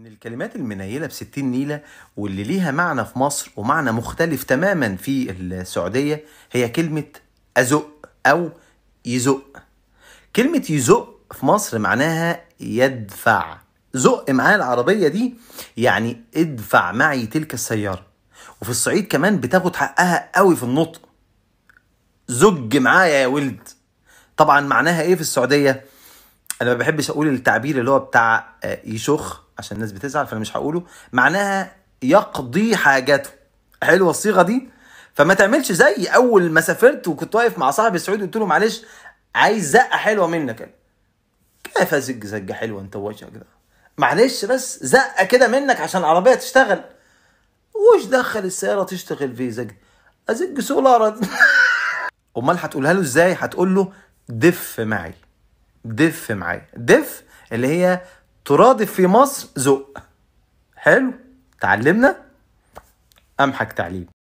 من الكلمات المنيلة بستين نيلة واللي ليها معنى في مصر ومعنى مختلف تماما في السعودية هي كلمة أزق أو يزق كلمة يزق في مصر معناها يدفع زق معاه العربية دي يعني ادفع معي تلك السيارة وفي الصعيد كمان بتاخد حقها قوي في النطق زج معايا يا ولد طبعا معناها ايه في السعودية؟ انا ما بحبش اقول التعبير اللي هو بتاع آه، يشخ عشان الناس بتزعل فانا مش هقوله معناها يقضي حاجته حلوه الصيغه دي فما تعملش زي اول ما سافرت وكنت واقف مع صاحبي السعودي قلت له معلش عايز زقه حلوه منك انا كيف ازق زقه حلوه انت وجهك ده معلش بس زقه كده منك عشان العربيه تشتغل وش دخل السياره تشتغل في زق ازق سولار امال هتقولها له ازاي هتقول له دف معي دف معايا دف اللي هي ترادف في مصر زق حلو اتعلمنا امحك تعليم